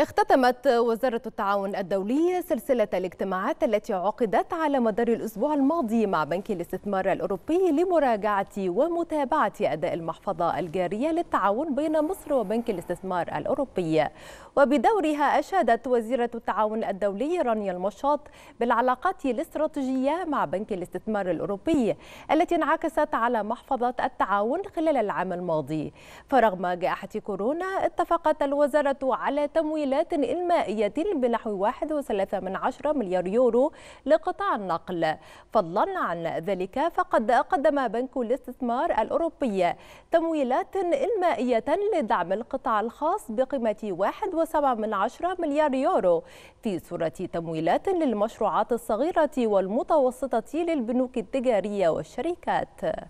اختتمت وزارة التعاون الدولي سلسلة الاجتماعات التي عقدت على مدار الأسبوع الماضي مع بنك الاستثمار الأوروبي لمراجعة ومتابعة أداء المحفظة الجارية للتعاون بين مصر وبنك الاستثمار الأوروبي وبدورها أشادت وزيرة التعاون الدولي رانيا المشاط بالعلاقات الاستراتيجية مع بنك الاستثمار الأوروبي التي انعكست على محفظة التعاون خلال العام الماضي فرغم جائحة كورونا اتفقت الوزارة على تمويل تمويلات إنمائية بنحو 1.3 من عشرة مليار يورو لقطاع النقل فضلا عن ذلك فقد قدم بنك الاستثمار الأوروبي تمويلات إنمائية لدعم القطاع الخاص بقيمة 1.7 من عشرة مليار يورو في صورة تمويلات للمشروعات الصغيرة والمتوسطة للبنوك التجارية والشركات